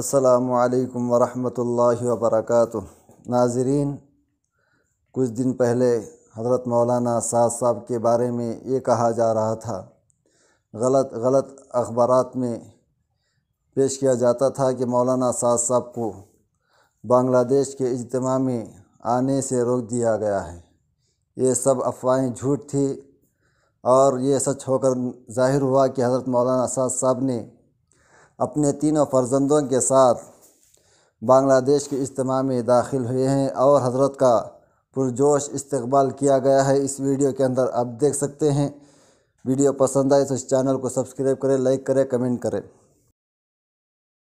असलकम वरहमल वबरक नाजरीन कुछ दिन पहले हज़रत मौलाना साज़ साहब के बारे में ये कहा जा रहा था गलत गलत अखबार में पेश किया जाता था कि मौलाना साज़ साहब को बांग्लादेश के इजतम में आने से रोक दिया गया है ये सब अफवाहें झूठ थी और ये सच होकर जाहिर हुआ कि हज़रत मौलाना साज साहब ने अपने तीनों फर्जंदों के साथ बांग्लादेश के इज्तम में दाखिल हुए हैं और हजरत का पुरजोश इस्तबाल किया गया है इस वीडियो के अंदर आप देख सकते हैं वीडियो पसंद आए तो इस चैनल को सब्सक्राइब करें लाइक करें कमेंट करें